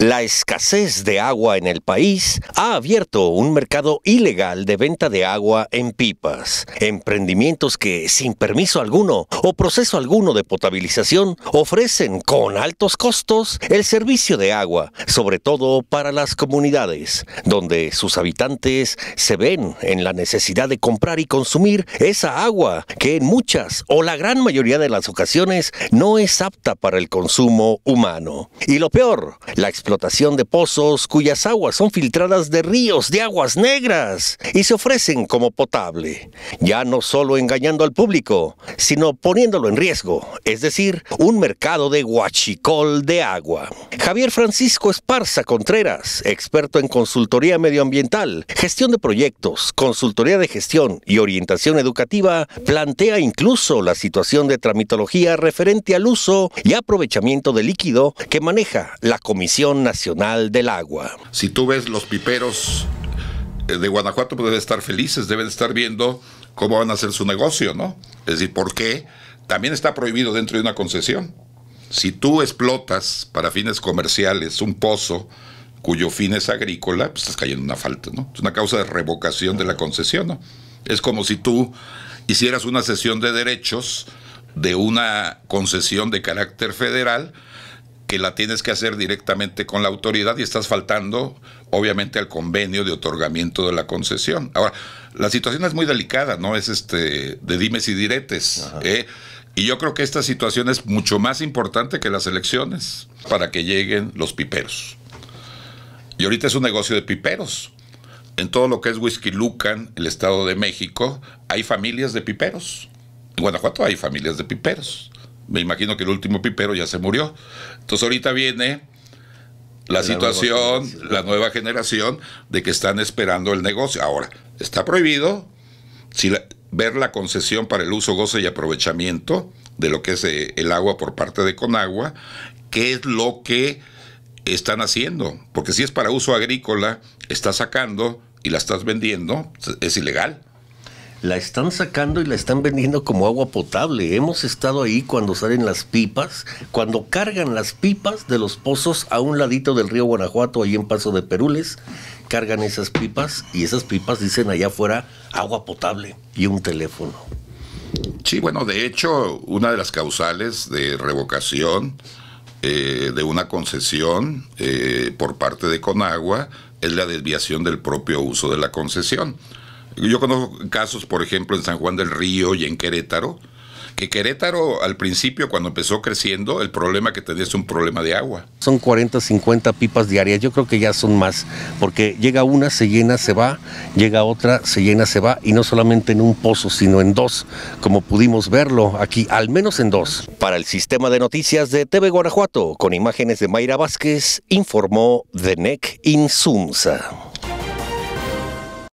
La escasez de agua en el país ha abierto un mercado ilegal de venta de agua en pipas, emprendimientos que sin permiso alguno o proceso alguno de potabilización ofrecen con altos costos el servicio de agua, sobre todo para las comunidades, donde sus habitantes se ven en la necesidad de comprar y consumir esa agua que en muchas o la gran mayoría de las ocasiones no es apta para el consumo humano. Y lo peor, la explotación de pozos cuyas aguas son filtradas de ríos de aguas negras y se ofrecen como potable, ya no solo engañando al público, sino poniéndolo en riesgo, es decir, un mercado de guachicol de agua. Javier Francisco Esparza Contreras, experto en consultoría medioambiental, gestión de proyectos, consultoría de gestión y orientación educativa, plantea incluso la situación de tramitología referente al uso y aprovechamiento de líquido que maneja la Comisión Nacional del Agua. Si tú ves los piperos eh, de Guanajuato, pues deben estar felices, deben estar viendo cómo van a hacer su negocio, ¿no? Es decir, ¿por qué? También está prohibido dentro de una concesión. Si tú explotas para fines comerciales un pozo cuyo fin es agrícola, pues estás cayendo en una falta, ¿no? Es una causa de revocación de la concesión, ¿no? Es como si tú hicieras una cesión de derechos de una concesión de carácter federal que la tienes que hacer directamente con la autoridad y estás faltando, obviamente, al convenio de otorgamiento de la concesión. Ahora, la situación es muy delicada, ¿no? Es este de dimes y diretes. ¿eh? Y yo creo que esta situación es mucho más importante que las elecciones para que lleguen los piperos. Y ahorita es un negocio de piperos. En todo lo que es Whisky Lucan, el Estado de México, hay familias de piperos. En Guanajuato hay familias de piperos me imagino que el último pipero ya se murió. Entonces ahorita viene la, situación, la nueva generación de que están esperando el negocio. Ahora, está prohibido ver la concesión para el uso, goce y aprovechamiento de lo que es eh, el agua por parte de Conagua, qué es lo que están haciendo. Porque si es para uso agrícola, estás sacando y la estás vendiendo, es ilegal la están sacando y la están vendiendo como agua potable. Hemos estado ahí cuando salen las pipas, cuando cargan las pipas de los pozos a un ladito del río Guanajuato, ahí en Paso de Perules, cargan esas pipas y esas pipas dicen allá afuera agua potable y un teléfono. Sí, bueno, de hecho, una de las causales de revocación eh, de una concesión eh, por parte de Conagua es la desviación del propio uso de la concesión. Yo conozco casos, por ejemplo, en San Juan del Río y en Querétaro, que Querétaro al principio, cuando empezó creciendo, el problema que tenía es un problema de agua. Son 40, 50 pipas diarias, yo creo que ya son más, porque llega una, se llena, se va, llega otra, se llena, se va, y no solamente en un pozo, sino en dos, como pudimos verlo aquí, al menos en dos. Para el sistema de noticias de TV Guanajuato, con imágenes de Mayra Vázquez, informó Denec Insumsa.